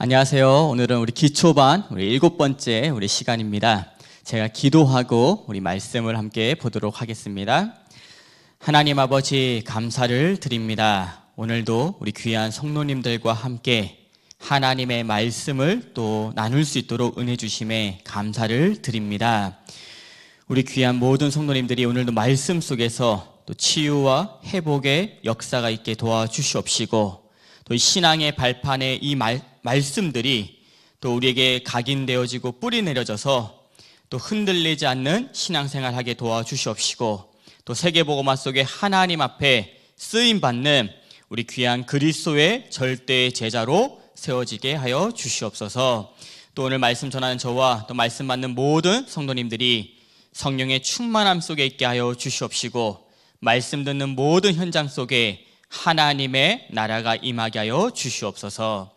안녕하세요. 오늘은 우리 기초반 우리 일곱 번째 우리 시간입니다. 제가 기도하고 우리 말씀을 함께 보도록 하겠습니다. 하나님 아버지 감사를 드립니다. 오늘도 우리 귀한 성노님들과 함께 하나님의 말씀을 또 나눌 수 있도록 은혜 주심에 감사를 드립니다. 우리 귀한 모든 성도님들이 오늘도 말씀 속에서 또 치유와 회복의 역사가 있게 도와주시옵시고 또 신앙의 발판에 이 말, 말씀들이 또 우리에게 각인되어지고 뿌리 내려져서 또 흔들리지 않는 신앙생활 하게 도와주시옵시고 또 세계보고마 속에 하나님 앞에 쓰임 받는 우리 귀한 그리스도의 절대 제자로 세워지게 하여 주시옵소서. 또 오늘 말씀 전하는 저와 또 말씀 받는 모든 성도님들이 성령의 충만함 속에 있게 하여 주시옵시고 말씀 듣는 모든 현장 속에 하나님의 나라가 임하게 하여 주시옵소서.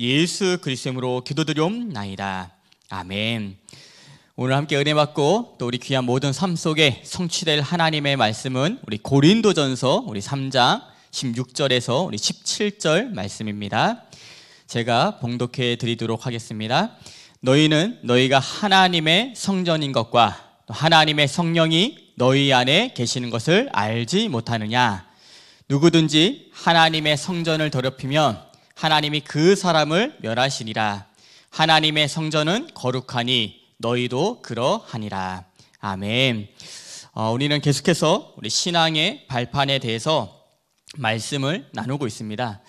예수 그리스도로 기도드려옵나이다. 아멘. 오늘 함께 은혜 받고 또 우리 귀한 모든 삶 속에 성취될 하나님의 말씀은 우리 고린도전서 우리 3장 16절에서 우리 17절 말씀입니다. 제가 봉독해 드리도록 하겠습니다. 너희는 너희가 하나님의 성전인 것과 하나님의 성령이 너희 안에 계시는 것을 알지 못하느냐. 누구든지 하나님의 성전을 더럽히면 하나님이 그 사람을 멸하시니라. 하나님의 성전은 거룩하니 너희도 그러하니라. 아멘. 어, 우리는 계속해서 우리 신앙의 발판에 대해서 말씀을 나누고 있습니다.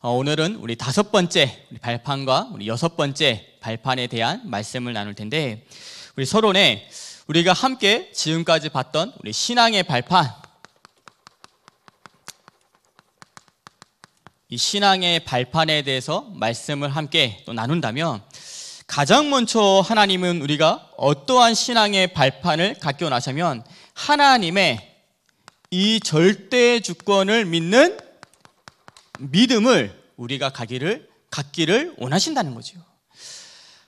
어, 오늘은 우리 다섯 번째 우리 발판과 우리 여섯 번째 발판에 대한 말씀을 나눌 텐데 우리 서론에 우리가 함께 지금까지 봤던 우리 신앙의 발판 이 신앙의 발판에 대해서 말씀을 함께 또 나눈다면 가장 먼저 하나님은 우리가 어떠한 신앙의 발판을 갖게 원하자면 하나님의 이 절대 주권을 믿는 믿음을 우리가 가기를 갖기를 원하신다는 거죠.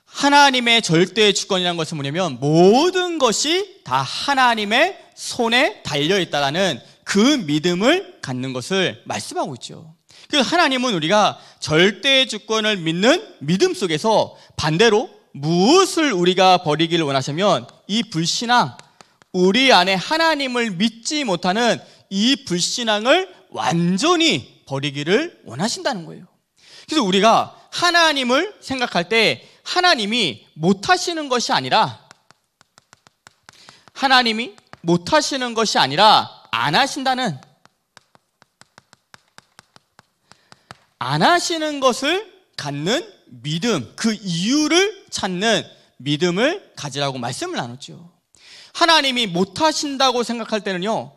하나님의 절대 주권이라는 것은 뭐냐면 모든 것이 다 하나님의 손에 달려 있다라는 그 믿음을 갖는 것을 말씀하고 있죠. 그 하나님은 우리가 절대 주권을 믿는 믿음 속에서 반대로 무엇을 우리가 버리기를 원하시면 이 불신앙, 우리 안에 하나님을 믿지 못하는 이 불신앙을 완전히 버리기를 원하신다는 거예요. 그래서 우리가 하나님을 생각할 때 하나님이 못하시는 것이 아니라 하나님이 못하시는 것이 아니라 안 하신다는 안 하시는 것을 갖는 믿음, 그 이유를 찾는 믿음을 가지라고 말씀을 나눴죠. 하나님이 못하신다고 생각할 때는요,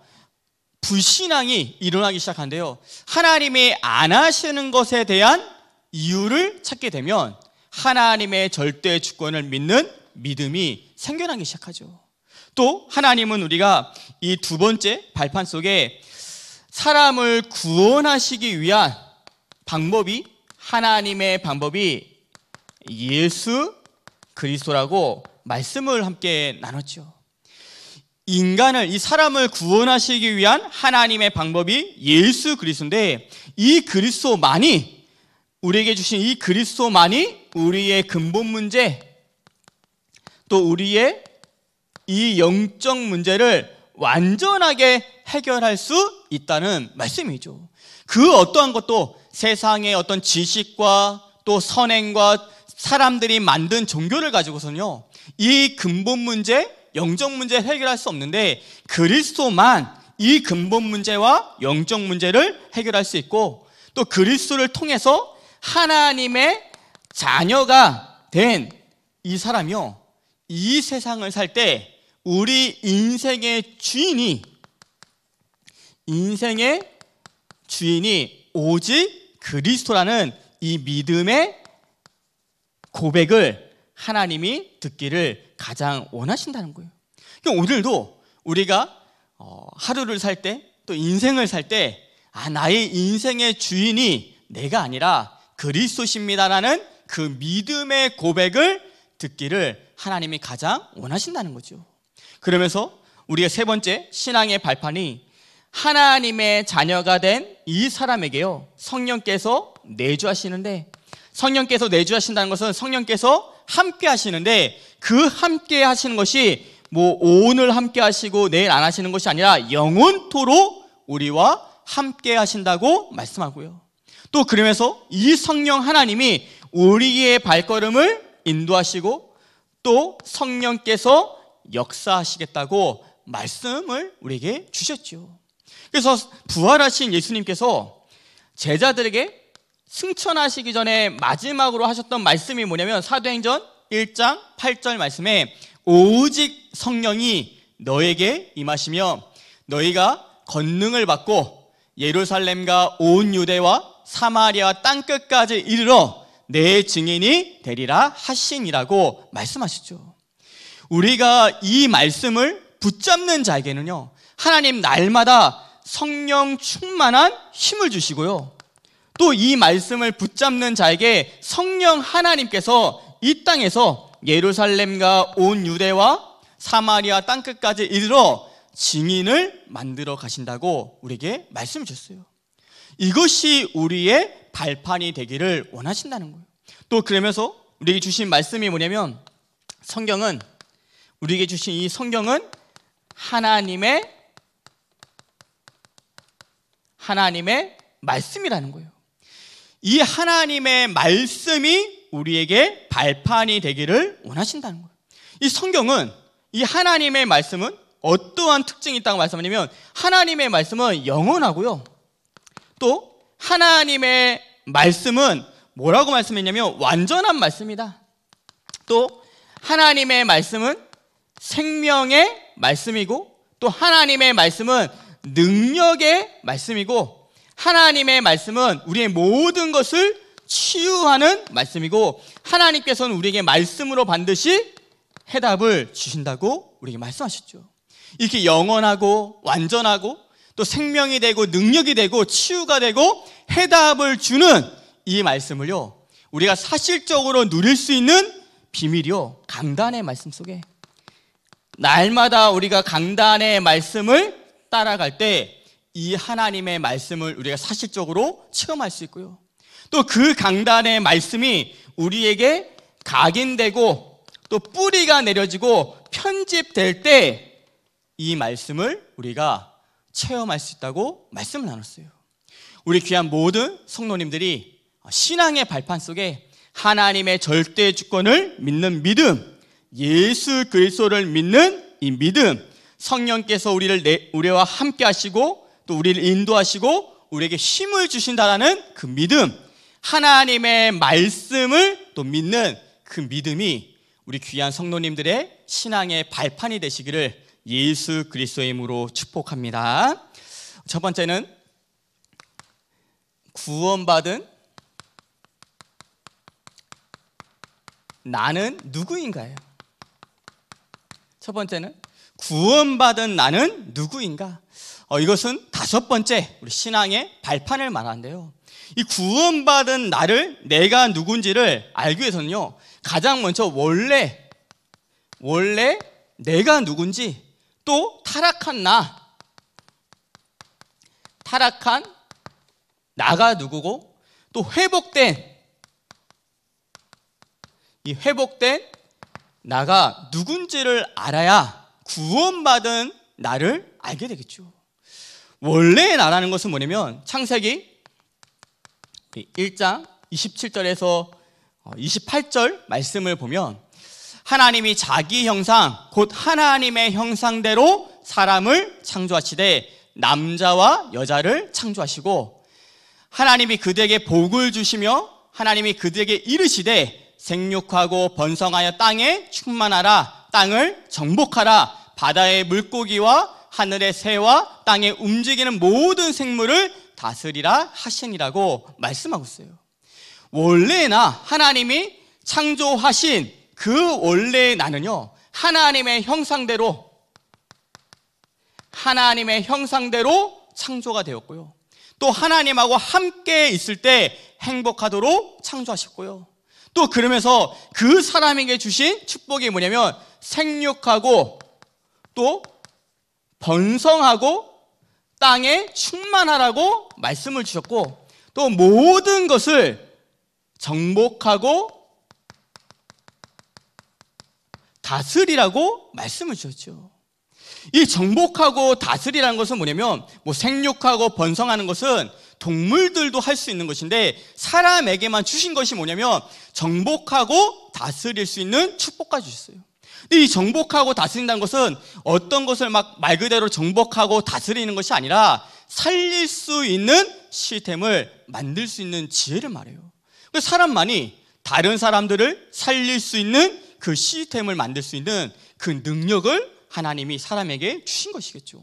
불신앙이 일어나기 시작한데요. 하나님이 안 하시는 것에 대한 이유를 찾게 되면 하나님의 절대 주권을 믿는 믿음이 생겨나기 시작하죠. 또 하나님은 우리가 이 두 번째 발판 속에 사람을 구원하시기 위한 방법이 하나님의 방법이 예수 그리스도라고 말씀을 함께 나눴죠. 인간을 이 사람을 구원하시기 위한 하나님의 방법이 예수 그리스도인데 이 그리스도만이 우리에게 주신 이 그리스도만이 우리의 근본 문제 또 우리의 이 영적 문제를 완전하게 해결할 수 있다는 말씀이죠. 그 어떠한 것도 세상의 어떤 지식과 또 선행과 사람들이 만든 종교를 가지고서는요, 이 근본 문제, 영적 문제 해결할 수 없는데 그리스도만 이 근본 문제와 영적 문제를 해결할 수 있고 또 그리스도를 통해서 하나님의 자녀가 된 이 사람이요. 이 세상을 살 때 우리 인생의 주인이 인생의 주인이 오직 그리스도라는 이 믿음의 고백을 하나님이 듣기를 가장 원하신다는 거예요. 그러니까 오늘도 우리가 어, 하루를 살 때 또 인생을 살때 아, 나의 인생의 주인이 내가 아니라 그리스도십니다라는 그 믿음의 고백을 듣기를 하나님이 가장 원하신다는 거죠. 그러면서 우리가 세 번째 신앙의 발판이 하나님의 자녀가 된 이 사람에게요. 성령께서 내주하시는데 성령께서 내주하신다는 것은 성령께서 함께 하시는데 그 함께 하시는 것이 뭐 오늘 함께 하시고 내일 안 하시는 것이 아니라 영원토록 우리와 함께 하신다고 말씀하고요. 또 그러면서 이 성령 하나님이 우리의 발걸음을 인도하시고 또 성령께서 역사하시겠다고 말씀을 우리에게 주셨죠. 그래서 부활하신 예수님께서 제자들에게 승천하시기 전에 마지막으로 하셨던 말씀이 뭐냐면 사도행전 1장 8절 말씀에 오직 성령이 너에게 임하시며 너희가 권능을 받고 예루살렘과 온 유대와 사마리아 땅 끝까지 이르러 내 증인이 되리라 하시니라고 말씀하셨죠 우리가 이 말씀을 붙잡는 자에게는요. 하나님 날마다 성령 충만한 힘을 주시고요. 또 이 말씀을 붙잡는 자에게 성령 하나님께서 이 땅에서 예루살렘과 온 유대와 사마리아 땅끝까지 이르러 증인을 만들어 가신다고 우리에게 말씀을 주셨어요. 이것이 우리의 발판이 되기를 원하신다는 거예요. 또 그러면서 우리에게 주신 말씀이 뭐냐면 성경은 우리에게 주신 이 성경은 하나님의 하나님의 말씀이라는 거예요. 이 하나님의 말씀이 우리에게 발판이 되기를 원하신다는 거예요. 이 성경은 이 하나님의 말씀은 어떠한 특징이 있다고 말씀하냐면 하나님의 말씀은 영원하고요. 또 하나님의 말씀은 뭐라고 말씀했냐면 완전한 말씀이다. 또 하나님의 말씀은 생명의 말씀이고 또 하나님의 말씀은 능력의 말씀이고 하나님의 말씀은 우리의 모든 것을 치유하는 말씀이고 하나님께서는 우리에게 말씀으로 반드시 해답을 주신다고 우리에게 말씀하셨죠. 이렇게 영원하고 완전하고 또 생명이 되고 능력이 되고 치유가 되고 해답을 주는 이 말씀을요. 우리가 사실적으로 누릴 수 있는 비밀이요. 강단의 말씀 속에 날마다 우리가 강단의 말씀을 따라갈 때 이 하나님의 말씀을 우리가 사실적으로 체험할 수 있고요. 또 그 강단의 말씀이 우리에게 각인되고 또 뿌리가 내려지고 편집될 때 이 말씀을 우리가 체험할 수 있다고 말씀을 나눴어요. 우리 귀한 모든 성도님들이 신앙의 발판 속에 하나님의 절대 주권을 믿는 믿음, 예수 그리스도를 믿는 이 믿음, 성령께서 우리를 내, 우리와 함께 하시고 또 우리를 인도하시고 우리에게 힘을 주신다라는 그 믿음, 하나님의 말씀을 또 믿는 그 믿음이 우리 귀한 성도님들의 신앙의 발판이 되시기를 예수 그리스도의 이으로 축복합니다. 첫 번째는 구원받은 나는 누구인가요? 첫 번째는 구원받은 나는 누구인가? 어, 이것은 다섯 번째 우리 신앙의 발판을 말하는데요. 이 구원받은 나를 내가 누군지를 알기 위해서는요. 가장 먼저 원래 원래 내가 누군지 또 타락한 나 타락한 나가 누구고 또 회복된 이 회복된 나가 누군지를 알아야 구원받은 나를 알게 되겠죠. 원래의 나라는 것은 뭐냐면 창세기 1장 27절에서 28절 말씀을 보면 하나님이 자기 형상 곧 하나님의 형상대로 사람을 창조하시되 남자와 여자를 창조하시고 하나님이 그들에게 복을 주시며 하나님이 그들에게 이르시되 생육하고 번성하여 땅에 충만하라 땅을 정복하라. 바다의 물고기와 하늘의 새와 땅에 움직이는 모든 생물을 다스리라 하시니라고 말씀하고 있어요. 원래나 하나님이 창조하신 그원래 나는요, 하나님의 형상대로, 하나님의 형상대로 창조가 되었고요. 또 하나님하고 함께 있을 때 행복하도록 창조하셨고요. 또 그러면서 그 사람에게 주신 축복이 뭐냐면 생육하고 또 번성하고 땅에 충만하라고 말씀을 주셨고 또 모든 것을 정복하고 다스리라고 말씀을 주셨죠. 이 정복하고 다스리라는 것은 뭐냐면 뭐 생육하고 번성하는 것은 동물들도 할 수 있는 것인데 사람에게만 주신 것이 뭐냐면 정복하고 다스릴 수 있는 축복까지 주셨어요. 이 정복하고 다스린다는 것은 어떤 것을 막 말 그대로 정복하고 다스리는 것이 아니라 살릴 수 있는 시스템을 만들 수 있는 지혜를 말해요. 그 사람만이 다른 사람들을 살릴 수 있는 그 시스템을 만들 수 있는 그 능력을 하나님이 사람에게 주신 것이겠죠.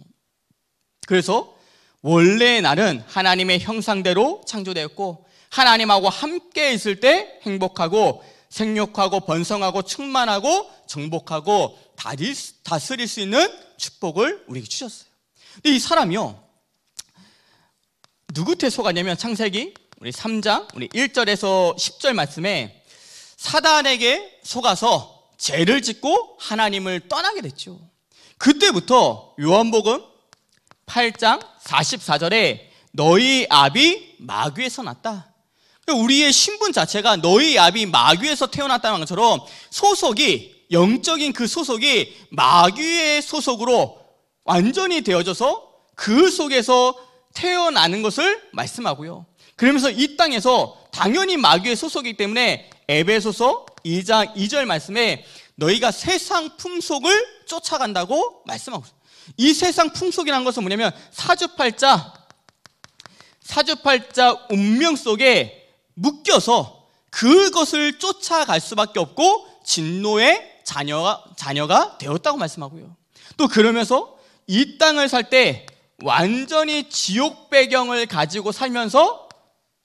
그래서 원래의 나는 하나님의 형상대로 창조되었고 하나님하고 함께 있을 때 행복하고 생육하고 번성하고 충만하고 정복하고 다리, 스릴수 있는 축복을 우리에게 주셨어요. 이 사람이요. 누구 테 속하냐면 창세기 우리 3장 우리 1절에서 10절 말씀에 사단에게 속아서 죄를 짓고 하나님을 떠나게 됐죠. 그때부터 요한복음 8장 44절에 너희 아비 마귀에서 났다. 그러니까 우리의 신분 자체가 너희 아비 마귀에서 태어났다는 것처럼 소속이 영적인 그 소속이 마귀의 소속으로 완전히 되어져서 그 속에서 태어나는 것을 말씀하고요. 그러면서 이 땅에서 당연히 마귀의 소속이기 때문에 에베소서 2장 2절 말씀에 너희가 세상 품속을 쫓아간다고 말씀하고 있어요. 이 세상 품속이라는 것은 뭐냐면 사주팔자 사주팔자 운명 속에 묶여서 그것을 쫓아갈 수밖에 없고 진노의 자녀가, 자녀가 되었다고 말씀하고요. 또 그러면서 이 땅을 살 때 완전히 지옥 배경을 가지고 살면서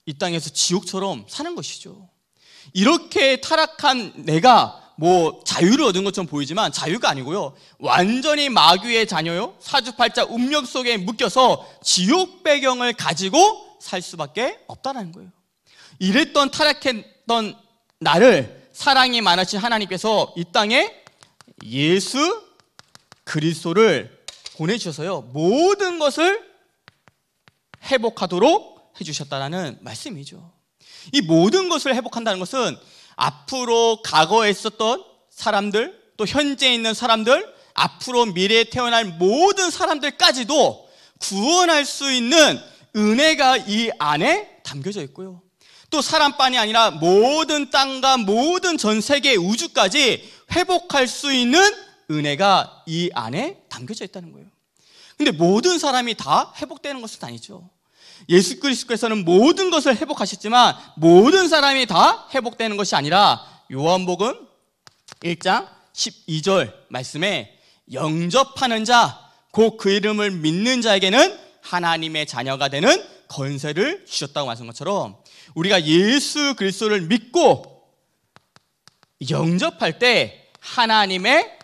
이 땅에서 지옥처럼 사는 것이죠. 이렇게 타락한 내가 뭐 자유를 얻은 것처럼 보이지만 자유가 아니고요. 완전히 마귀의 자녀요. 사주팔자 운명 속에 묶여서 지옥 배경을 가지고 살 수밖에 없다라는 거예요. 이랬던 타락했던 나를 사랑이 많으신 하나님께서 이 땅에 예수 그리스도를 보내주셔서요. 모든 것을 회복하도록 해주셨다라는 말씀이죠. 이 모든 것을 회복한다는 것은 앞으로 과거에 있었던 사람들, 또 현재 있는 사람들, 앞으로 미래에 태어날 모든 사람들까지도 구원할 수 있는 은혜가 이 안에 담겨져 있고요. 또 사람뿐이 아니라 모든 땅과 모든 전 세계 우주까지 회복할 수 있는 은혜가 이 안에 담겨져 있다는 거예요. 근데 모든 사람이 다 회복되는 것은 아니죠. 예수 그리스도께서는 모든 것을 회복하셨지만 모든 사람이 다 회복되는 것이 아니라 요한복음 1장 12절 말씀에 영접하는 자, 곧 그 이름을 믿는 자에게는 하나님의 자녀가 되는 건세를 주셨다고 말씀한 것처럼 우리가 예수 그리스도를 믿고 영접할 때 하나님의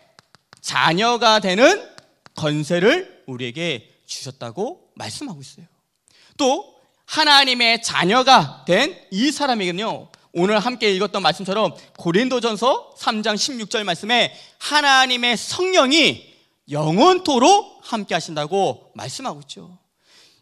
자녀가 되는 건세를 우리에게 주셨다고 말씀하고 있어요. 또 하나님의 자녀가 된 이 사람에게는요. 오늘 함께 읽었던 말씀처럼 고린도전서 3장 16절 말씀에 하나님의 성령이 영원토로 함께 하신다고 말씀하고 있죠.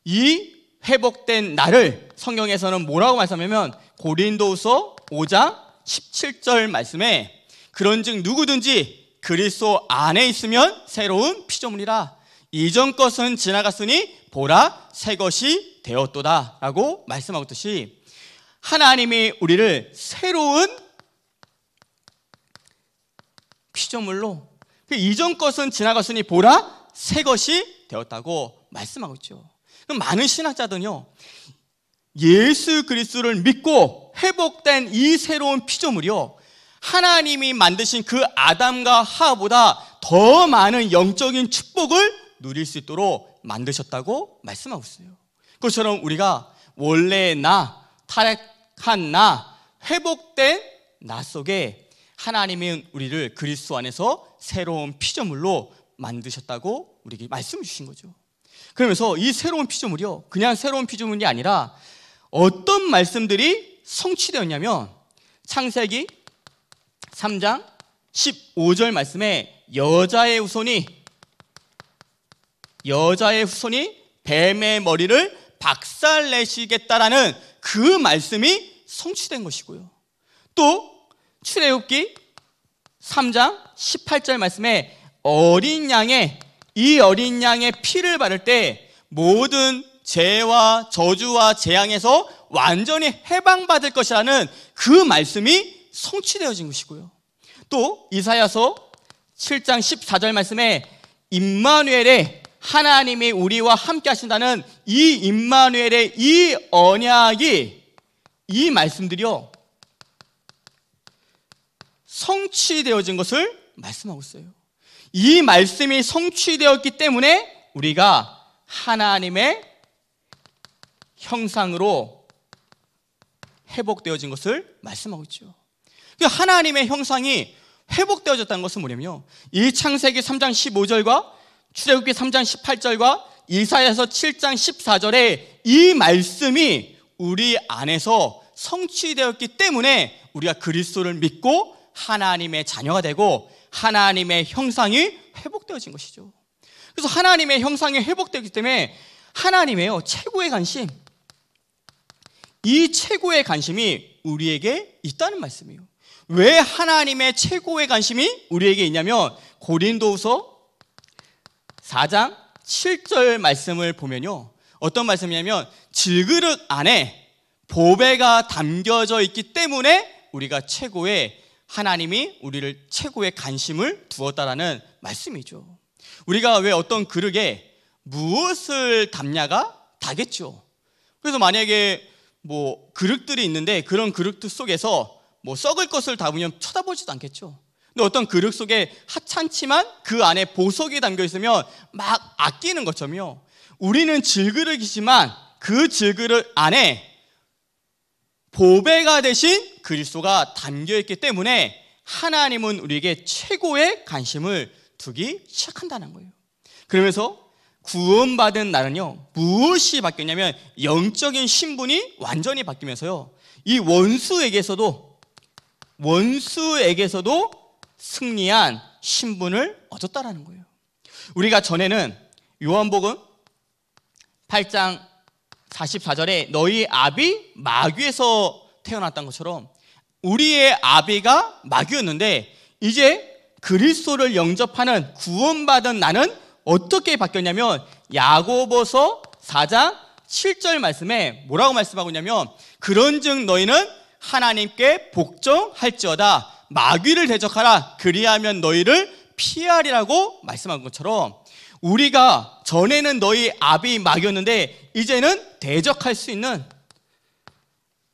이 회복된 나를 성경에서는 뭐라고 말씀하냐면 고린도서 5장 17절 말씀에 그런즉 누구든지 그리스도 안에 있으면 새로운 피조물이라 이전 것은 지나갔으니 보라 새 것이 되었도다라고 말씀하고 있듯이 하나님이 우리를 새로운 피조물로 그 이전 것은 지나갔으니 보라 새 것이 되었다고 말씀하고 있죠. 많은 신학자들은요, 예수 그리스도를 믿고 회복된 이 새로운 피조물이요, 하나님이 만드신 그 아담과 하보다 더 많은 영적인 축복을 누릴 수 있도록 만드셨다고 말씀하고 있어요. 그처럼 우리가 원래 나, 타락한 나, 회복된 나 속에 하나님은 우리를 그리스도 안에서 새로운 피조물로 만드셨다고 우리에게 말씀 주신 거죠. 그러면서 이 새로운 피조물이요. 그냥 새로운 피조물이 아니라 어떤 말씀들이 성취되었냐면 창세기 3장 15절 말씀에 여자의 후손이 여자의 후손이 뱀의 머리를 박살내시겠다라는 그 말씀이 성취된 것이고요. 또 출애굽기 3장 18절 말씀에 어린 양의 이 어린 양의 피를 바를 때 모든 죄와 저주와 재앙에서 완전히 해방받을 것이라는 그 말씀이 성취되어진 것이고요. 또 이사야서 7장 14절 말씀에 임마누엘의 하나님이 우리와 함께 하신다는 이 임마누엘의 이 언약이 이 말씀들이요 성취되어진 것을 말씀하고 있어요. 이 말씀이 성취되었기 때문에 우리가 하나님의 형상으로 회복되어진 것을 말씀하고 있죠. 그 하나님의 형상이 회복되어졌다는 것은 뭐냐면요. 이 창세기 3장 15절과 출애굽기 3장 18절과 이사야서 7장 14절에 이 말씀이 우리 안에서 성취되었기 때문에 우리가 그리스도를 믿고 하나님의 자녀가 되고 하나님의 형상이 회복되어진 것이죠. 그래서 하나님의 형상이 회복되기 때문에 하나님의요 최고의 관심 이 최고의 관심이 우리에게 있다는 말씀이에요. 왜 하나님의 최고의 관심이 우리에게 있냐면 고린도후서 4장 7절 말씀을 보면요. 어떤 말씀이냐면 질그릇 안에 보배가 담겨져 있기 때문에 우리가 최고의 하나님이 우리를 최고의 관심을 두었다라는 말씀이죠. 우리가 왜 어떤 그릇에 무엇을 담냐가 다겠죠. 그래서 만약에 뭐 그릇들이 있는데 그런 그릇들 속에서 뭐 썩을 것을 담으면 쳐다보지도 않겠죠. 근데 어떤 그릇 속에 하찮지만 그 안에 보석이 담겨 있으면 막 아끼는 것처럼요. 우리는 질그릇이지만 그 질그릇 안에 보배가 되신 그리스도가 담겨 있기 때문에 하나님은 우리에게 최고의 관심을 두기 시작한다는 거예요. 그러면서 구원받은 나는요, 무엇이 바뀌었냐면 영적인 신분이 완전히 바뀌면서요, 이 원수에게서도, 원수에게서도 승리한 신분을 얻었다라는 거예요. 우리가 전에는 요한복음 8장 44절에 너희 아비 마귀에서 태어났던 것처럼 우리의 아비가 마귀였는데 이제 그리스도를 영접하는 구원받은 나는 어떻게 바뀌었냐면 야고보서 4장 7절 말씀에 뭐라고 말씀하고 있냐면 그런즉 너희는 하나님께 복종할지어다 마귀를 대적하라 그리하면 너희를 피하리라고 말씀한 것처럼 우리가 전에는 너희 아비 마귀였는데 이제는 대적할 수 있는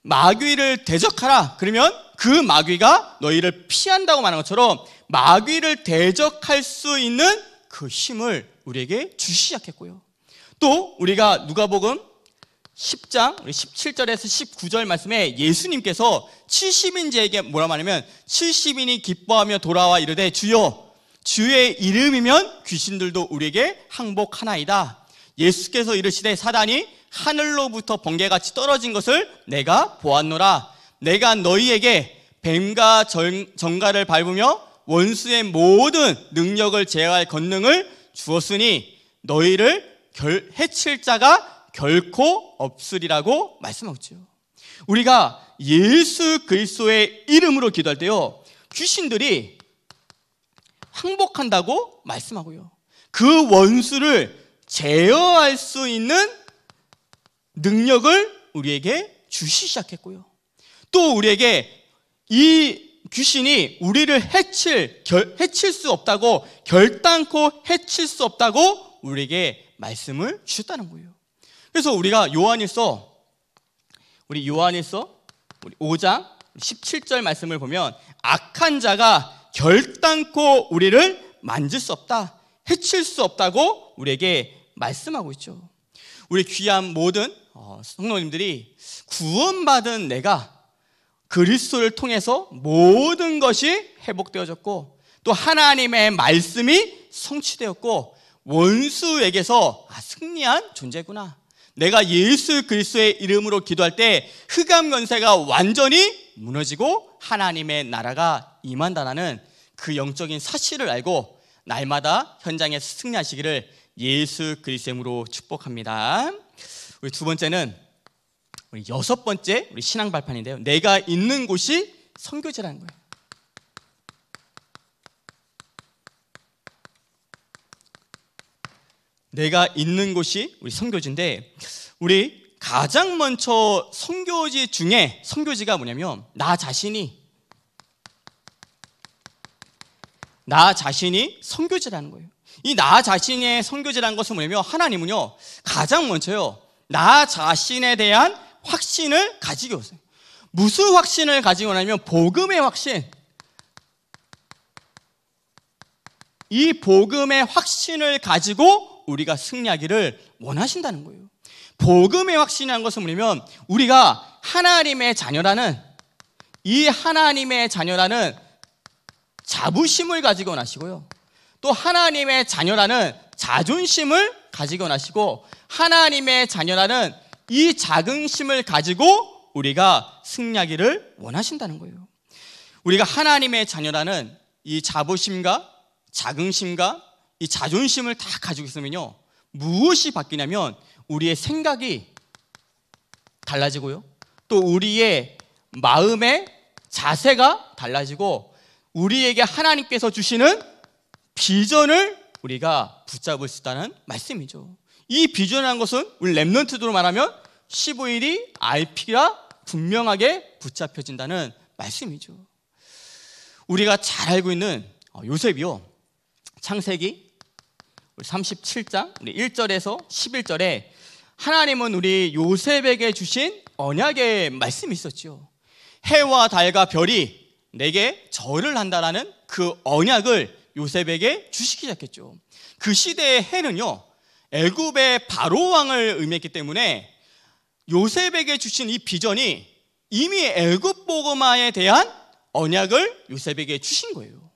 마귀를 대적하라. 그러면 그 마귀가 너희를 피한다고 말한 것처럼 마귀를 대적할 수 있는 그 힘을 우리에게 주시 시작했고요. 또 우리가 누가복음 10장 17절에서 19절 말씀에 예수님께서 70인 제에게 뭐라 말하면 70인이 기뻐하며 돌아와 이르되 주여 주의 이름이면 귀신들도 우리에게 항복하나이다. 예수께서 이르시되 사단이 하늘로부터 번개같이 떨어진 것을 내가 보았노라. 내가 너희에게 뱀과 정가를 밟으며 원수의 모든 능력을 제어할 권능을 주었으니 너희를 결, 해칠 자가 결코 없으리라고 말씀하고 있죠. 우리가 예수 그리스도의 이름으로 기도할 때요. 귀신들이 항복한다고 말씀하고요. 그 원수를 제어할 수 있는 능력을 우리에게 주시 시작했고요. 또 우리에게 이 귀신이 우리를 해칠, 결, 해칠 수 없다고, 결단코 해칠 수 없다고 우리에게 말씀을 주셨다는 거예요. 그래서 우리가 요한일서, 우리 요한일서 우리 5장 17절 말씀을 보면 악한 자가 결단코 우리를 만질 수 없다, 해칠 수 없다고 우리에게 말씀하고 있죠. 우리 귀한 모든 어, 성도님들이 구원받은 내가 그리스도를 통해서 모든 것이 회복되어졌고 또 하나님의 말씀이 성취되었고 원수에게서 아, 승리한 존재구나. 내가 예수 그리스도의 이름으로 기도할 때 흑암 권세가 완전히 무너지고 하나님의 나라가 임한다라는 그 영적인 사실을 알고 날마다 현장에서 승리하시기를 예수 그리스도로 축복합니다. 우리 두 번째는 우리 여섯 번째 우리 신앙 발판인데요. 내가 있는 곳이 선교제라는 거예요. 내가 있는 곳이 우리 선교지인데 우리 가장 먼저 선교지 중에 선교지가 뭐냐면 나 자신이 나 자신이 선교지라는 거예요. 이나 자신의 선교제라는 것은 뭐냐면 하나님은요 가장 먼저요 나 자신에 대한 확신을 가지게 오세요. 무슨 확신을 가지고 나면 복음의 확신. 이 복음의 확신을 가지고 우리가 승리하기를 원하신다는 거예요. 복음의 확신이라는 것은 뭐냐면 우리가 하나님의 자녀라는 이 하나님의 자녀라는 자부심을 가지고 나시고요. 또 하나님의 자녀라는 자존심을 가지고나시고 하나님의 자녀라는 이 자긍심을 가지고 우리가 승리하기를 원하신다는 거예요. 우리가 하나님의 자녀라는 이 자부심과 자긍심과 이 자존심을 다 가지고 있으면요. 무엇이 바뀌냐면 우리의 생각이 달라지고요. 또 우리의 마음의 자세가 달라지고 우리에게 하나님께서 주시는 비전을 우리가 붙잡을 수 있다는 말씀이죠. 이 비전이라는 것은 우리 랩런트로 말하면 15일이 IP라 분명하게 붙잡혀진다는 말씀이죠. 우리가 잘 알고 있는 어, 요셉이요. 창세기 37장 우리 1절에서 11절에 하나님은 우리 요셉에게 주신 언약의 말씀이 있었죠. 해와 달과 별이 내게 절을 한다라는 그 언약을 요셉에게 주시기 시작했죠. 그 시대의 해는요, 애굽의 바로 왕을 의미했기 때문에 요셉에게 주신 이 비전이 이미 애굽 보고마에 대한 언약을 요셉에게 주신 거예요.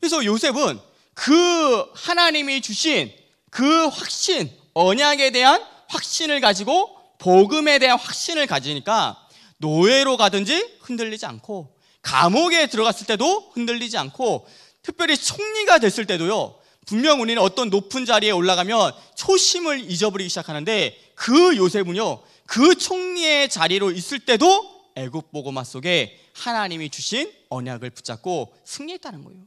그래서 요셉은 그 하나님이 주신 그 확신, 언약에 대한 확신을 가지고 복음에 대한 확신을 가지니까 노예로 가든지 흔들리지 않고 감옥에 들어갔을 때도 흔들리지 않고 특별히 총리가 됐을 때도요. 분명 우리는 어떤 높은 자리에 올라가면 초심을 잊어버리기 시작하는데 그 요셉은요. 그 총리의 자리로 있을 때도 애국 보고마 속에 하나님이 주신 언약을 붙잡고 승리했다는 거예요.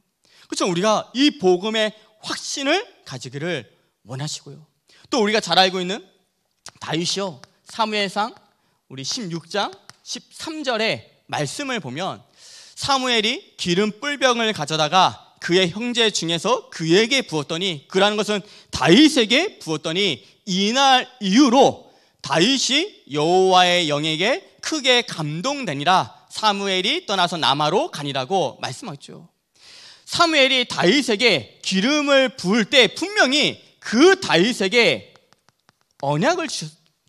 그렇죠? 우리가 이 복음의 확신을 가지기를 원하시고요. 또 우리가 잘 알고 있는 다윗이요. 사무엘상 우리 16장 13절에 말씀을 보면 사무엘이 기름 뿔병을 가져다가 그의 형제 중에서 그에게 부었더니 그라는 것은 다윗에게 부었더니 이날 이후로 다윗이 여호와의 영에게 크게 감동되니라 사무엘이 떠나서 남하로 가니라고 말씀하죠. 사무엘이 다윗에게 기름을 부을 때 분명히 그 다윗에게 언약을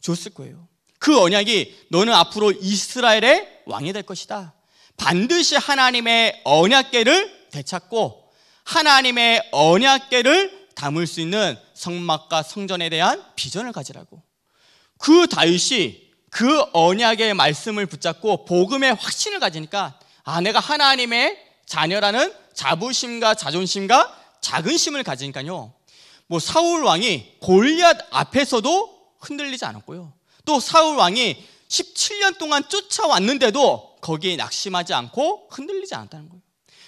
줬을 거예요. 그 언약이 너는 앞으로 이스라엘의 왕이 될 것이다. 반드시 하나님의 언약계를 되찾고 하나님의 언약계를 담을 수 있는 성막과 성전에 대한 비전을 가지라고. 그 다윗이 그 언약의 말씀을 붙잡고 복음의 확신을 가지니까 아 내가 하나님의 자녀라는 자부심과 자존심과 자긍심을 가지니까요. 뭐 사울 왕이 골리앗 앞에서도 흔들리지 않았고요. 또 사울 왕이 17년 동안 쫓아왔는데도 거기에 낙심하지 않고 흔들리지 않았다는 거예요.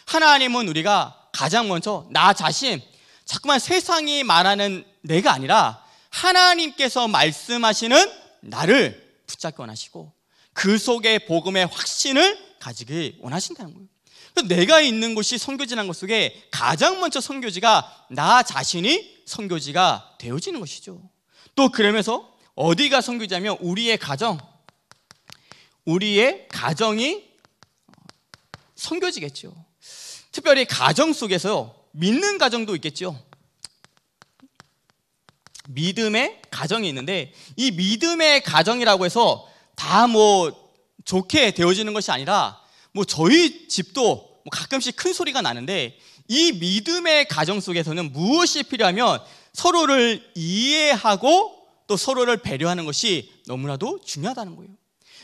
하나님은 우리가 가장 먼저 나 자신, 자꾸만 세상이 말하는 내가 아니라 하나님께서 말씀하시는 나를 붙잡기 원하시고 그 속에 복음의 확신을 가지기 원하신다는 거예요. 내가 있는 곳이 선교지라는 것 속에 가장 먼저 선교지가 나 자신이 선교지가 되어지는 것이죠. 또 그러면서 어디가 선교지냐면 우리의 가정, 우리의 가정이 선교지겠죠. 특별히 가정 속에서 믿는 가정도 있겠죠. 믿음의 가정이 있는데 이 믿음의 가정이라고 해서 다 뭐 좋게 되어지는 것이 아니라 뭐 저희 집도 뭐 가끔씩 큰 소리가 나는데 이 믿음의 가정 속에서는 무엇이 필요하면 서로를 이해하고 또 서로를 배려하는 것이 너무나도 중요하다는 거예요.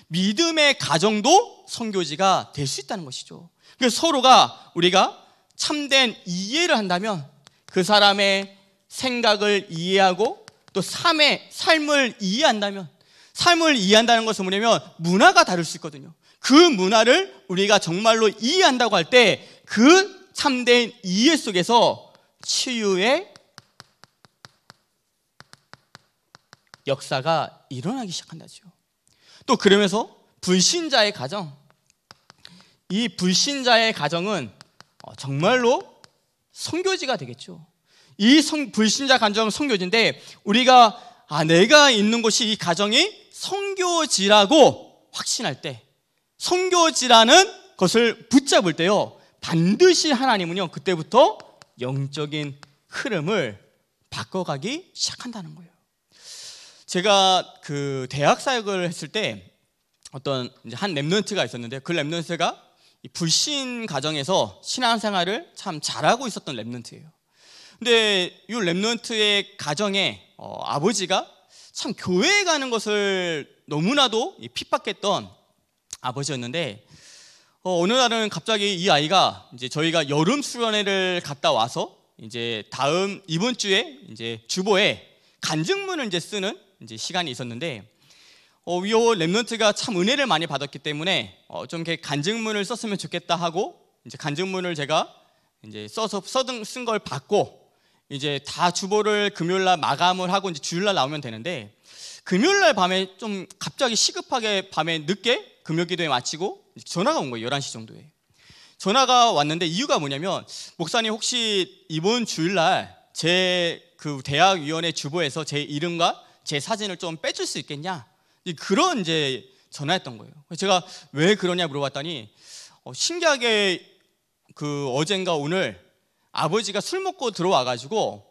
믿음의 가정도 선교지가 될 수 있다는 것이죠. 그 서로가 우리가 참된 이해를 한다면 그 사람의 생각을 이해하고 또 삶의 삶을 이해한다면 삶을 이해한다는 것은 뭐냐면 문화가 다를 수 있거든요. 그 문화를 우리가 정말로 이해한다고 할 때 그 참된 이해 속에서 치유의 역사가 일어나기 시작한다죠. 또 그러면서 불신자의 가정, 이 불신자의 가정은 어, 정말로 성교지가 되겠죠. 이 성, 불신자 가정은 성교지인데 우리가 아 내가 있는 곳이 이 가정이 성교지라고 확신할 때 성교지라는 것을 붙잡을 때요. 반드시 하나님은요. 그때부터 영적인 흐름을 바꿔가기 시작한다는 거예요. 제가 그 대학 사역을 했을 때 어떤 한 랩런트가 있었는데 그 랩런트가 불신 가정에서 신앙생활을 참 잘하고 있었던 랩런트예요. 근데 이 랩런트의 가정에 어, 아버지가 참 교회에 가는 것을 너무나도 핍박했던 아버지였는데 어, 어느 날은 갑자기 이 아이가 이제 저희가 여름 수련회를 갔다 와서 이제 다음 이번 주에 이제 주보에 간증문을 이제 쓰는 이제 시간이 있었는데 어, 위오 랩런트가 참 은혜를 많이 받았기 때문에 어, 좀 이렇게 간증문을 썼으면 좋겠다 하고 이제 간증문을 제가 이제 써서 써든 쓴 걸 받고 이제 다 주보를 금요일 날 마감을 하고 이제 주일 날 나오면 되는데 금요일 날 밤에 좀 갑자기 시급하게 밤에 늦게 금요 기도에 마치고 전화가 온 거예요. 11시 정도에. 전화가 왔는데 이유가 뭐냐면 목사님 혹시 이번 주일 날 제 그 대학 위원회 주보에서 제 이름과 제 사진을 좀 빼줄 수 있겠냐? 그런 이제 전화했던 거예요. 제가 왜 그러냐 물어봤더니 어, 신기하게 그 어젠가 오늘 아버지가 술 먹고 들어와 가지고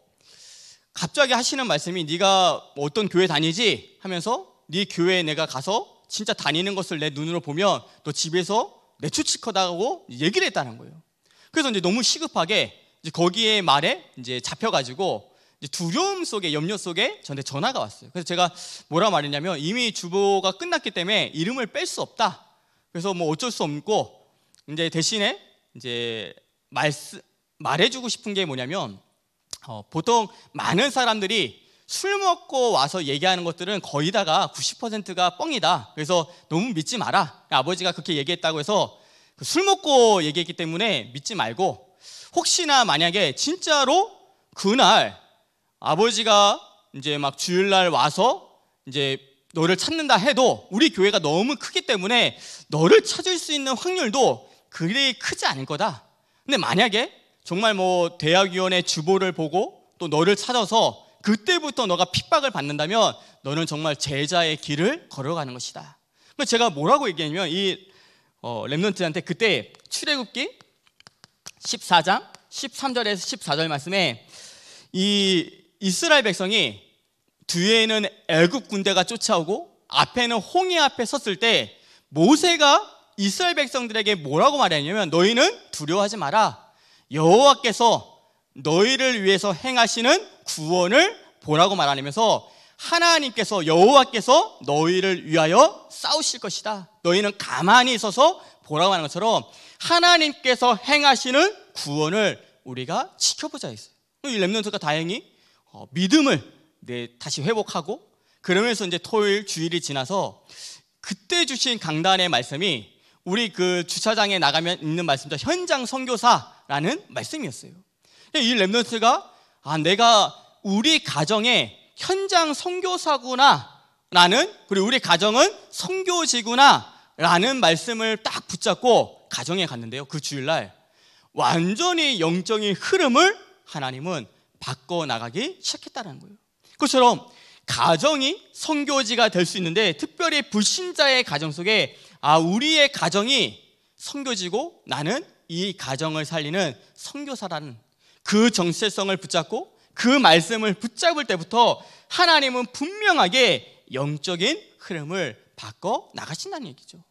갑자기 하시는 말씀이 네가 어떤 교회 다니지 하면서 네 교회에 내가 가서 진짜 다니는 것을 내 눈으로 보면 너 집에서 내 추측하다고 얘기를 했다는 거예요. 그래서 이제 너무 시급하게 이제 거기에 말에 이제 잡혀가지고 두려움 속에 염려 속에 저한테 전화가 왔어요. 그래서 제가 뭐라 말했냐면 이미 주보가 끝났기 때문에 이름을 뺄 수 없다. 그래서 뭐 어쩔 수 없고 이제 대신에 이제 말씀 말해주고 싶은 게 뭐냐면 어, 보통 많은 사람들이 술 먹고 와서 얘기하는 것들은 거의 다가 90%가 뻥이다. 그래서 너무 믿지 마라. 아버지가 그렇게 얘기했다고 해서 그 술 먹고 얘기했기 때문에 믿지 말고 혹시나 만약에 진짜로 그날 아버지가 이제 막 주일날 와서 이제 너를 찾는다 해도 우리 교회가 너무 크기 때문에 너를 찾을 수 있는 확률도 그리 크지 않을 거다. 근데 만약에 정말 뭐 대학위원회 주보를 보고 또 너를 찾아서 그때부터 너가 핍박을 받는다면 너는 정말 제자의 길을 걸어가는 것이다. 제가 뭐라고 얘기하냐면 이 어, 랩런트한테 그때 출애굽기 14장 13절에서 14절 말씀에 이 이스라엘 백성이 뒤에는 애굽 군대가 쫓아오고 앞에는 홍해 앞에 섰을 때 모세가 이스라엘 백성들에게 뭐라고 말했냐면 너희는 두려워하지 마라. 여호와께서 너희를 위해서 행하시는 구원을 보라고 말하면서 하나님께서 여호와께서 너희를 위하여 싸우실 것이다. 너희는 가만히 있어서 보라고 하는 것처럼 하나님께서 행하시는 구원을 우리가 지켜보자 했어요. 이 렘넌트가 다행히 어, 믿음을 네, 다시 회복하고 그러면서 이제 토요일 주일이 지나서 그때 주신 강단의 말씀이 우리 그 주차장에 나가면 있는 말씀도 현장 선교사라는 말씀이었어요. 이 랩런트가 아 내가 우리 가정의 현장 선교사구나라는 그리고 우리 가정은 선교지구나라는 말씀을 딱 붙잡고 가정에 갔는데요. 그 주일날 완전히 영적인 흐름을 하나님은 바꿔 나가기 시작했다는 거예요. 그처럼 가정이 선교지가 될 수 있는데 특별히 불신자의 가정 속에 아 우리의 가정이 선교지고 나는 이 가정을 살리는 선교사라는 그 정체성을 붙잡고 그 말씀을 붙잡을 때부터 하나님은 분명하게 영적인 흐름을 바꿔 나가신다는 얘기죠.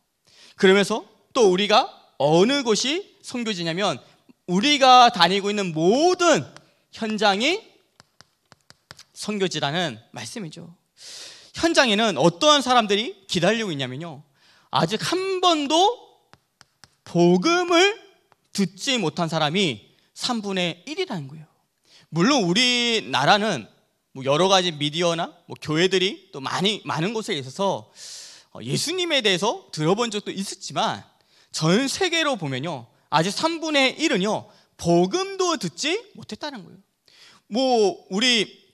그러면서 또 우리가 어느 곳이 선교지냐면 우리가 다니고 있는 모든 현장이 선교지라는 말씀이죠. 현장에는 어떠한 사람들이 기다리고 있냐면요. 아직 한 번도 복음을 듣지 못한 사람이 3분의 1이라는 거예요. 물론 우리나라는 뭐 여러 가지 미디어나 뭐 교회들이 또 많이 많은 곳에 있어서 어, 예수님에 대해서 들어본 적도 있었지만 전 세계로 보면요. 아직 3분의 1은요. 복음도 듣지 못했다는 거예요. 뭐 우리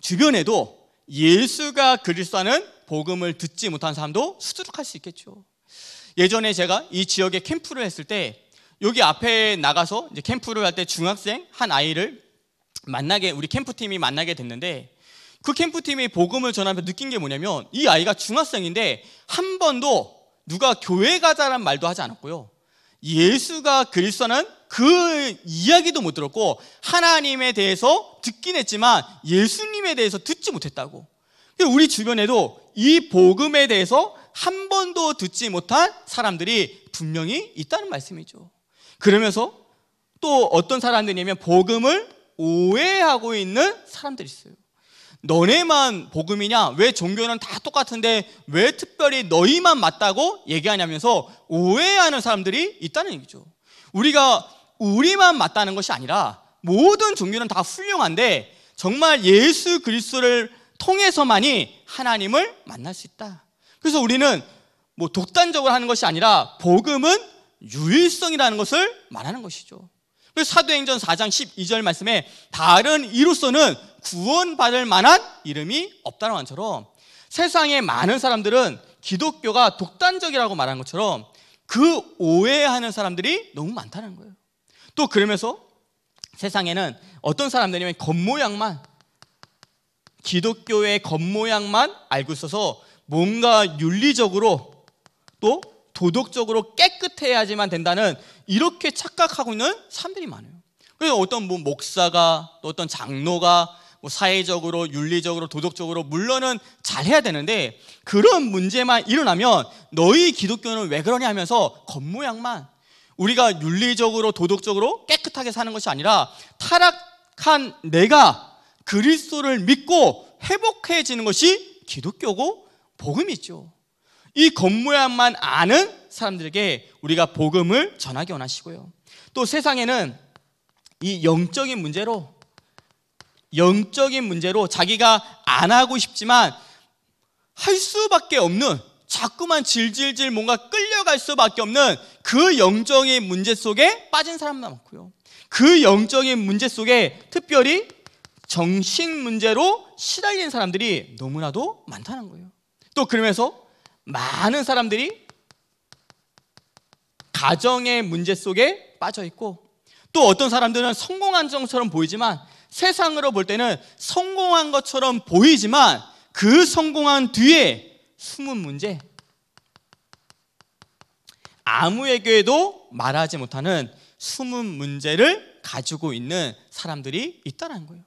주변에도 예수가 그리스도는 복음을 듣지 못한 사람도 수두룩할 수 있겠죠. 예전에 제가 이 지역에 캠프를 했을 때 여기 앞에 나가서 이제 캠프를 할 때 중학생 한 아이를 만나게 우리 캠프팀이 만나게 됐는데 그 캠프팀이 복음을 전하면서 느낀 게 뭐냐면 이 아이가 중학생인데 한 번도 누가 교회 가자란 말도 하지 않았고요. 예수가 그리스도는 그 이야기도 못 들었고 하나님에 대해서 듣긴 했지만 예수님에 대해서 듣지 못했다고. 우리 주변에도 이 복음에 대해서 한 번도 듣지 못한 사람들이 분명히 있다는 말씀이죠. 그러면서 또 어떤 사람들이냐면 복음을 오해하고 있는 사람들이 있어요. 너네만 복음이냐? 왜 종교는 다 똑같은데 왜 특별히 너희만 맞다고 얘기하냐면서 오해하는 사람들이 있다는 얘기죠. 우리가 우리만 맞다는 것이 아니라 모든 종교는 다 훌륭한데 정말 예수 그리스도를 통해서만이 하나님을 만날 수 있다. 그래서 우리는 뭐 독단적으로 하는 것이 아니라 복음은 유일성이라는 것을 말하는 것이죠. 그래서 사도행전 4장 12절 말씀에 다른 이로서는 구원받을 만한 이름이 없다는 것처럼 세상의 많은 사람들은 기독교가 독단적이라고 말한 것처럼 그 오해하는 사람들이 너무 많다는 거예요. 또 그러면서 세상에는 어떤 사람들이면 겉모양만 기독교의 겉모양만 알고 있어서 뭔가 윤리적으로 또 도덕적으로 깨끗해야지만 된다는 이렇게 착각하고 있는 사람들이 많아요. 그래서 어떤 뭐 목사가 또 어떤 장로가 뭐 사회적으로, 윤리적으로, 도덕적으로 물론은 잘해야 되는데 그런 문제만 일어나면 너희 기독교는 왜 그러냐 하면서 겉모양만 우리가 윤리적으로, 도덕적으로 깨끗하게 사는 것이 아니라 타락한 내가 그리스도를 믿고 회복해지는 것이 기독교고 복음이죠. 이 겉모양만 아는 사람들에게 우리가 복음을 전하기 원하시고요. 또 세상에는 이 영적인 문제로 영적인 문제로 자기가 안 하고 싶지만 할 수밖에 없는 자꾸만 질질질 뭔가 끌려갈 수밖에 없는 그 영적인 문제 속에 빠진 사람 도았고요그 영적인 문제 속에 특별히 정식 문제로 시달리는 사람들이 너무나도 많다는 거예요. 또 그러면서 많은 사람들이 가정의 문제 속에 빠져 있고 또 어떤 사람들은 성공한 정처럼 보이지만 세상으로 볼 때는 성공한 것처럼 보이지만 그 성공한 뒤에 숨은 문제, 아무에게도 말하지 못하는 숨은 문제를 가지고 있는 사람들이 있다는 거예요.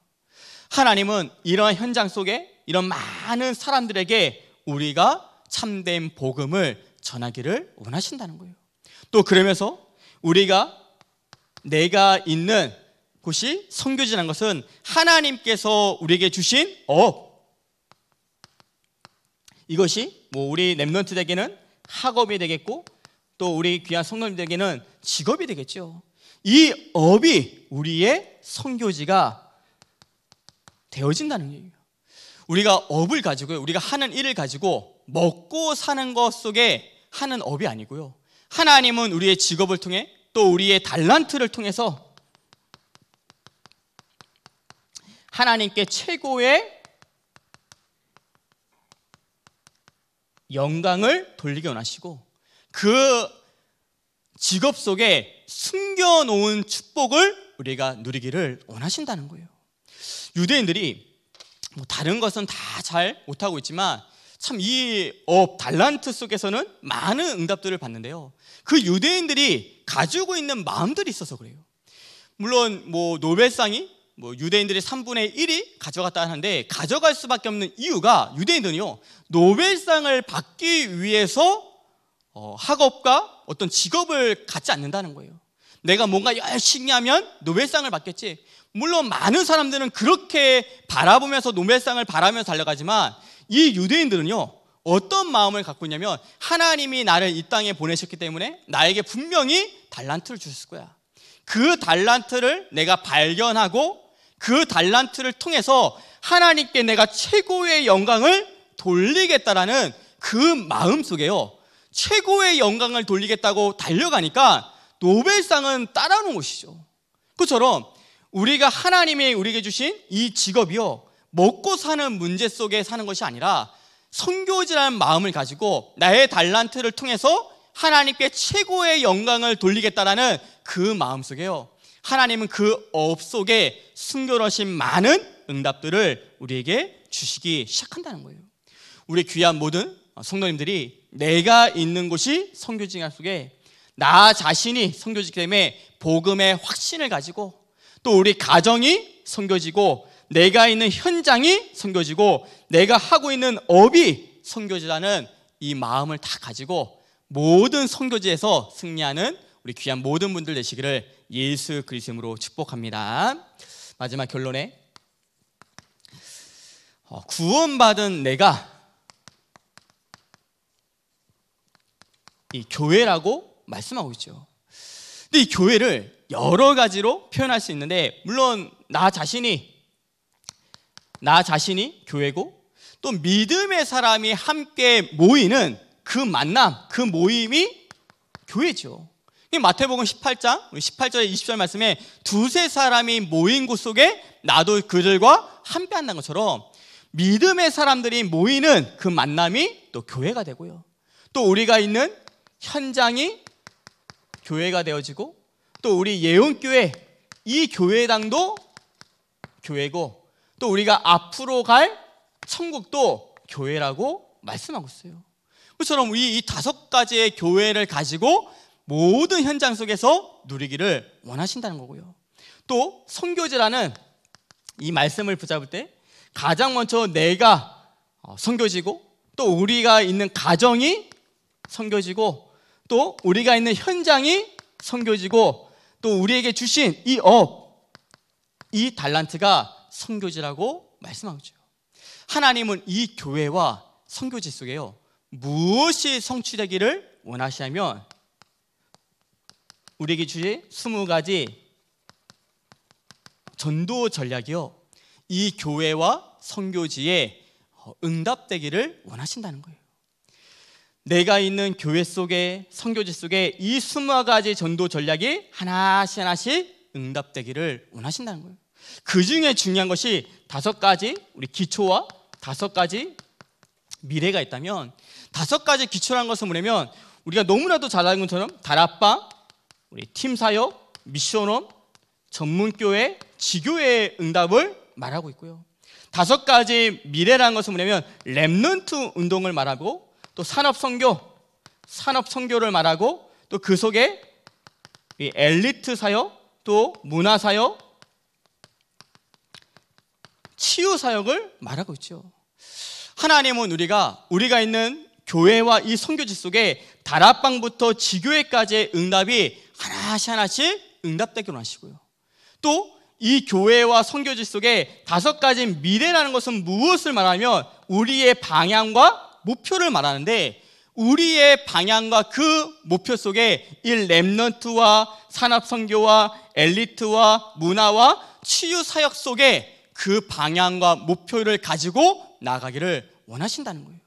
하나님은 이러 현장 속에 이런 많은 사람들에게 우리가 참된 복음을 전하기를 원하신다는 거예요. 또 그러면서 우리가 내가 있는 것이 성교지라는 것은 하나님께서 우리에게 주신 업 이것이 뭐 우리 랩런트에게는 학업이 되겠고 또 우리 귀한 성도님들에게는 직업이 되겠죠. 이 업이 우리의 선교지가 되어진다는 얘기예요. 우리가 업을 가지고 우리가 하는 일을 가지고 먹고 사는 것 속에 하는 업이 아니고요. 하나님은 우리의 직업을 통해 또 우리의 달란트를 통해서 하나님께 최고의 영광을 돌리기 원하시고 그 직업 속에 숨겨놓은 축복을 우리가 누리기를 원하신다는 거예요. 유대인들이 뭐 다른 것은 다 잘 못하고 있지만 참이 업, 달란트 속에서는 많은 응답들을 받는데요. 그 유대인들이 가지고 있는 마음들이 있어서 그래요. 물론 뭐 노벨상이 뭐 유대인들의 3분의 1이 가져갔다 하는데 가져갈 수밖에 없는 이유가 유대인들은요 노벨상을 받기 위해서 어, 학업과 어떤 직업을 갖지 않는다는 거예요. 내가 뭔가 열심히 하면 노벨상을 받겠지. 물론 많은 사람들은 그렇게 바라보면서 노벨상을 바라면서 달려가지만 이 유대인들은요 어떤 마음을 갖고 있냐면 하나님이 나를 이 땅에 보내셨기 때문에 나에게 분명히 달란트를 주실 거야. 그 달란트를 내가 발견하고 그 달란트를 통해서 하나님께 내가 최고의 영광을 돌리겠다라는 그 마음 속에요. 최고의 영광을 돌리겠다고 달려가니까 노벨상은 따라오는 것이죠. 그처럼 우리가 하나님이 우리에게 주신 이 직업이요. 먹고 사는 문제 속에 사는 것이 아니라 선교지라는 마음을 가지고 나의 달란트를 통해서 하나님께 최고의 영광을 돌리겠다라는 그 마음 속에요. 하나님은 그 업 속에 숨결하신 많은 응답들을 우리에게 주시기 시작한다는 거예요. 우리 귀한 모든 성도님들이 내가 있는 곳이 성교지간 속에 나 자신이 성교지기 때문에 복음의 확신을 가지고 또 우리 가정이 성교지고 내가 있는 현장이 성교지고 내가 하고 있는 업이 성교지라는 이 마음을 다 가지고 모든 성교지에서 승리하는 우리 귀한 모든 분들 되시기를 예수 그리스도로 축복합니다. 마지막 결론에 어, 구원받은 내가 이 교회라고 말씀하고 있죠. 근데 이 교회를 여러 가지로 표현할 수 있는데 물론 나 자신이 나 자신이 교회고 또 믿음의 사람이 함께 모이는 그 만남, 그 모임이 교회죠. 마태복음 18장 18절에 20절 말씀에 두세 사람이 모인 곳 속에 나도 그들과 함께 한다는 것처럼 믿음의 사람들이 모이는 그 만남이 또 교회가 되고요. 또 우리가 있는 현장이 교회가 되어지고 또 우리 예언교회 이 교회당도 교회고 또 우리가 앞으로 갈 천국도 교회라고 말씀하고 있어요. 그처럼 이, 이 다섯 가지의 교회를 가지고 모든 현장 속에서 누리기를 원하신다는 거고요. 또 선교지라는 이 말씀을 붙잡을 때 가장 먼저 내가 어, 선교지고 또 우리가 있는 가정이 선교지고 또 우리가 있는 현장이 선교지고 또 우리에게 주신 이 업, 이 달란트가 선교지라고 말씀하죠 하나님은 이 교회와 선교지 속에요. 무엇이 성취되기를 원하시냐면 우리에게 주신 20가지 전도 전략이요. 이 교회와 선교지에 어, 응답되기를 원하신다는 거예요. 내가 있는 교회 속에 선교지 속에 이 스무 가지 전도 전략이 하나씩 하나씩 응답되기를 원하신다는 거예요. 그 중에 중요한 것이 다섯 가지 우리 기초와 다섯 가지 미래가 있다면 다섯 가지 기초라는 것은 뭐냐면 우리가 너무나도 잘 아는 것처럼 다락방, 우리 팀 사역, 미션원, 전문교회, 지교회의 응답을 말하고 있고요. 다섯 가지 미래라는 것은 뭐냐면 랩넌트 운동을 말하고 또 산업 성교 산업 성교를 말하고 또 그 속에 엘리트 사역, 또 문화 사역, 치유 사역을 말하고 있죠. 하나님은 우리가 우리가 있는 교회와 이성교지 속에 다락방부터 지교회까지의 응답이 하나씩 하나씩 응답되기로 하시고요. 또 이 교회와 선교지 속에 다섯 가지 미래라는 것은 무엇을 말하면 우리의 방향과 목표를 말하는데 우리의 방향과 그 목표 속에 이 랩넌트와 산업선교와 엘리트와 문화와 치유사역 속에 그 방향과 목표를 가지고 나가기를 원하신다는 거예요.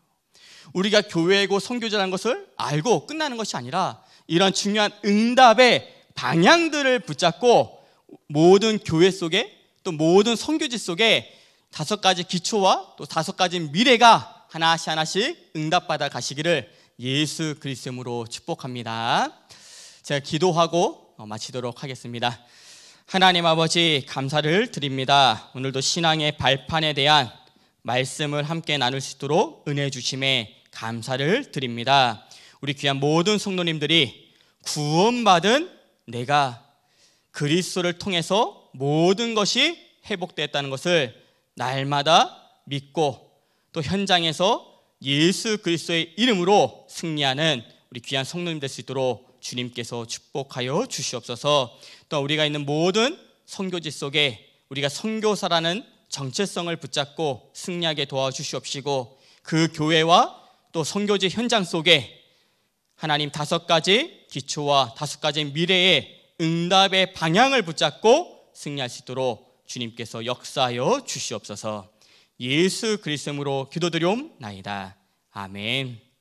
우리가 교회고 선교자라는 것을 알고 끝나는 것이 아니라 이런 중요한 응답의 방향들을 붙잡고 모든 교회 속에 또 모든 선교지 속에 다섯 가지 기초와 또 다섯 가지 미래가 하나씩 하나씩 응답받아 가시기를 예수 그리스도로 축복합니다. 제가 기도하고 어, 마치도록 하겠습니다. 하나님 아버지 감사를 드립니다. 오늘도 신앙의 발판에 대한 말씀을 함께 나눌 수 있도록 은혜 주심에 감사를 드립니다. 우리 귀한 모든 성도님들이 구원받은 내가 그리스도를 통해서 모든 것이 회복됐다는 것을 날마다 믿고 또 현장에서 예수 그리스도의 이름으로 승리하는 우리 귀한 성도님 될수 있도록 주님께서 축복하여 주시옵소서. 또 우리가 있는 모든 선교지 속에 우리가 선교사라는 정체성을 붙잡고 승리하게 도와주시옵시고 그 교회와 또 선교지 현장 속에 하나님 다섯 가지 기초와 다섯 가지 미래의 응답의 방향을 붙잡고 승리할 수 있도록 주님께서 역사하여 주시옵소서. 예수 그리스도로 기도드리옵나이다. 아멘.